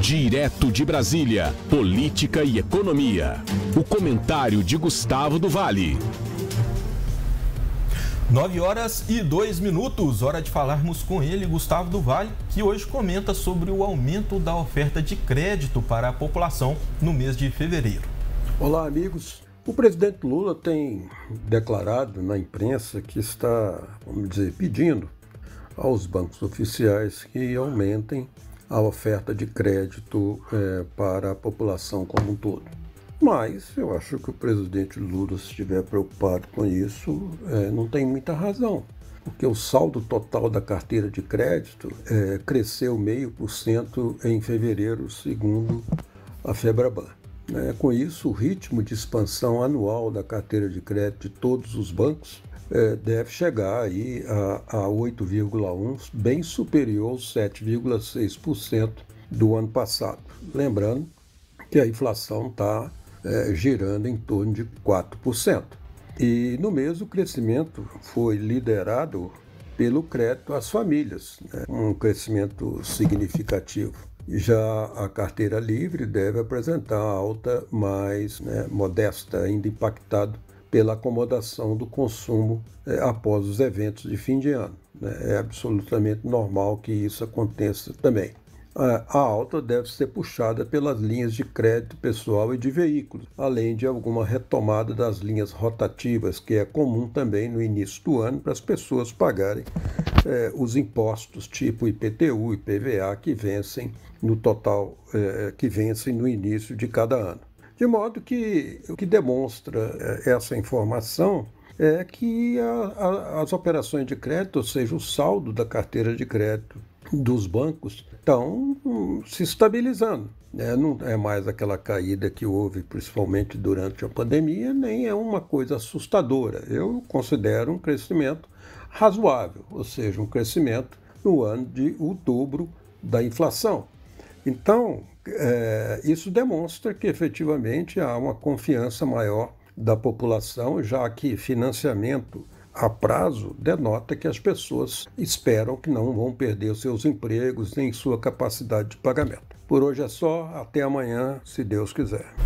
Direto de Brasília, política e economia. O comentário de Gustavo do Vale. 9 horas e 2 minutos, hora de falarmos com ele, Gustavo do Vale, que hoje comenta sobre o aumento da oferta de crédito para a população no mês de fevereiro. Olá, amigos. O presidente Lula tem declarado na imprensa que está, vamos dizer, pedindo aos bancos oficiais que aumentem a oferta de crédito é, para a população como um todo. Mas eu acho que o presidente Lula, se estiver preocupado com isso, é, não tem muita razão, porque o saldo total da carteira de crédito é, cresceu 0,5% em fevereiro, segundo a Febraban. É, com isso, o ritmo de expansão anual da carteira de crédito de todos os bancos é, deve chegar aí a, a 8,1%, bem superior aos 7,6% do ano passado. Lembrando que a inflação está é, girando em torno de 4%. E no mês o crescimento foi liderado pelo crédito às famílias, né? um crescimento significativo. Já a carteira livre deve apresentar alta mais né, modesta, ainda impactado pela acomodação do consumo é, após os eventos de fim de ano. Né? É absolutamente normal que isso aconteça também. A alta deve ser puxada pelas linhas de crédito pessoal e de veículos, além de alguma retomada das linhas rotativas, que é comum também no início do ano para as pessoas pagarem é, os impostos tipo IPTU e IPVA que vencem no total, é, que vencem no início de cada ano. De modo que o que demonstra eh, essa informação é que a, a, as operações de crédito, ou seja, o saldo da carteira de crédito dos bancos, estão hum, se estabilizando. Né? Não é mais aquela caída que houve, principalmente durante a pandemia, nem é uma coisa assustadora. Eu considero um crescimento razoável, ou seja, um crescimento no ano de outubro da inflação. Então, é, isso demonstra que efetivamente há uma confiança maior da população, já que financiamento a prazo denota que as pessoas esperam que não vão perder seus empregos nem sua capacidade de pagamento. Por hoje é só, até amanhã, se Deus quiser.